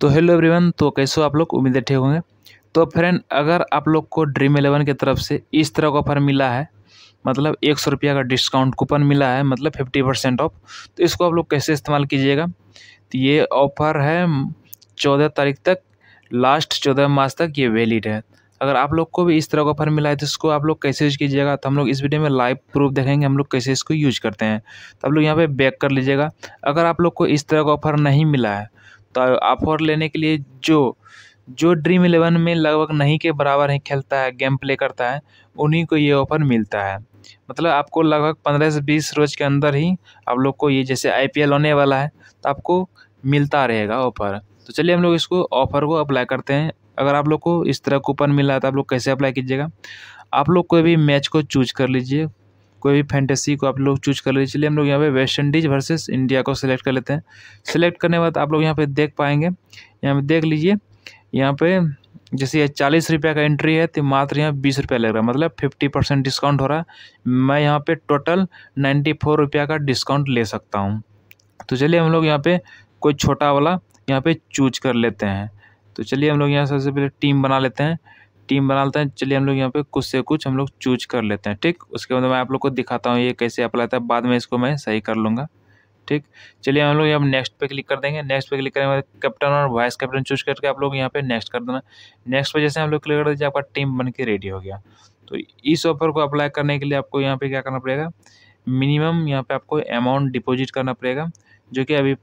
तो hello everyone तो कैसे हो आप लोग उम्मीद है ठीक होंगे तो फ्रेंड अगर आप लोग को ड्रीम एलेवन की तरफ से इस तरह का ऑफर मिला है मतलब एक सौ रुपया का डिस्काउंट कूपन मिला है मतलब फिफ्टी परसेंट ऑफ तो इसको आप लोग कैसे इस्तेमाल कीजिएगा तो ये ऑफ़र है चौदह तारीख तक लास्ट चौदह मार्च तक ये वैलिड है अगर आप लोग को भी इस तरह का ऑफर मिला है तो इसको आप लोग कैसे यूज़ कीजिएगा तो हम लोग इस वीडियो में लाइव प्रूफ देखेंगे हम लोग कैसे इसको यूज करते हैं तो आप लोग यहाँ पे बैक कर लीजिएगा अगर आप लोग को इस तरह का ऑफर नहीं मिला है तो ऑफर लेने के लिए जो जो ड्रीम इलेवन में लगभग नहीं के बराबर ही खेलता है गेम प्ले करता है उन्हीं को ये ऑफर मिलता है मतलब आपको लगभग पंद्रह से बीस रोज के अंदर ही आप लोग को ये जैसे आईपीएल होने वाला है तो आपको मिलता रहेगा ऑफर तो चलिए हम लोग इसको ऑफर को अप्लाई करते हैं अगर आप लोग को इस तरह कूपन मिला है तो आप लोग कैसे अप्लाई कीजिएगा आप लोग कोई भी मैच को चूज कर लीजिए कोई भी फैंटेसी को आप लोग चूज कर लीजिए चलिए हम लोग यहाँ पे वेस्ट इंडीज वर्सेस इंडिया को सिलेक्ट कर लेते हैं सिलेक्ट करने के बाद आप लोग यहाँ पे देख पाएंगे यहाँ पे देख लीजिए यहाँ पे जैसे ये चालीस रुपये का एंट्री है तो मात्र यहाँ बीस रुपया लग रहा है मतलब फिफ्टी परसेंट डिस्काउंट हो रहा है मैं यहाँ पर टोटल नाइन्टी फोर रुपया का डिस्काउंट ले सकता हूँ तो चलिए हम लोग यहाँ पर कोई छोटा वाला यहाँ पर चूज कर लेते हैं तो चलिए हम लोग यहाँ सबसे पहले टीम बना लेते हैं टीम बना लेते हैं चलिए हम लोग यहाँ पे कुछ से कुछ हम लोग चूज कर लेते हैं ठीक उसके बाद मैं आप लोग को दिखाता हूँ ये कैसे अप्लाई था बाद में इसको मैं सही कर लूँगा ठीक चलिए हम लोग यहाँ नेक्स्ट पे क्लिक कर देंगे नेक्स्ट पे क्लिक करेंगे कैप्टन और वाइस कैप्टन चूज करके आप लोग यहाँ पे नेक्स्ट कर देना नेक्स्ट पे जैसे हम लोग क्लिक कर दीजिए आपका टीम बन के रेडी हो गया तो इस ऑफर को अप्लाई करने के लिए आपको यहाँ पे क्या करना पड़ेगा मिनिमम यहाँ पे आपको अमाउंट डिपॉजिट करना पड़ेगा जो कि अभी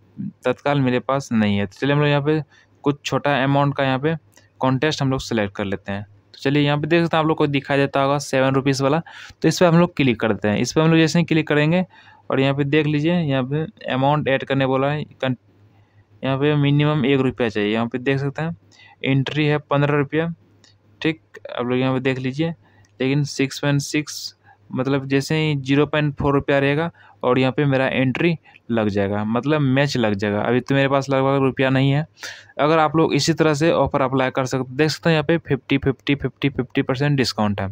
तत्काल मेरे पास नहीं है तो चलिए हम लोग यहाँ पे कुछ छोटा अमाउंट का यहाँ पे कॉन्टेस्ट हम लोग सेलेक्ट कर लेते हैं तो चलिए यहाँ पे देख सकते हैं आप लोग को दिखाई देता होगा सेवन रुपीज़ वाला तो इस पर हम लोग क्लिक करते हैं इस पर हम लोग जैसे ही क्लिक करेंगे और यहाँ पे देख लीजिए यहाँ पे अमाउंट ऐड करने बोला है यहाँ पे मिनिमम एक रुपया चाहिए यहाँ पे देख सकते हैं एंट्री है पंद्रह रुपया ठीक आप लोग यहाँ पर देख लीजिए लेकिन सिक्स पॉइंट सिक्स मतलब जैसे ही जीरो पॉइंट फोर रुपया रहेगा और यहाँ पे मेरा एंट्री लग जाएगा मतलब मैच लग जाएगा अभी तो मेरे पास लगभग रुपया नहीं है अगर आप लोग इसी तरह से ऑफ़र अप्लाई कर सकते देख सकते हैं यहाँ पे fifty fifty fifty fifty percent discount है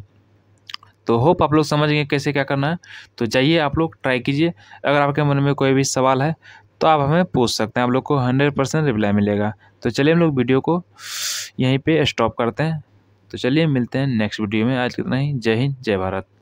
तो होप आप लोग समझ गए कैसे क्या करना है तो जाइए आप लोग ट्राई कीजिए अगर आपके मन में कोई भी सवाल है तो आप हमें पूछ सकते हैं आप लोग को हंड्रेड परसेंट रिप्लाई मिलेगा तो चलिए हम लोग वीडियो को यहीं पर स्टॉप करते हैं तो चलिए मिलते हैं नेक्स्ट वीडियो में आज कितना ही जय हिंद जय भारत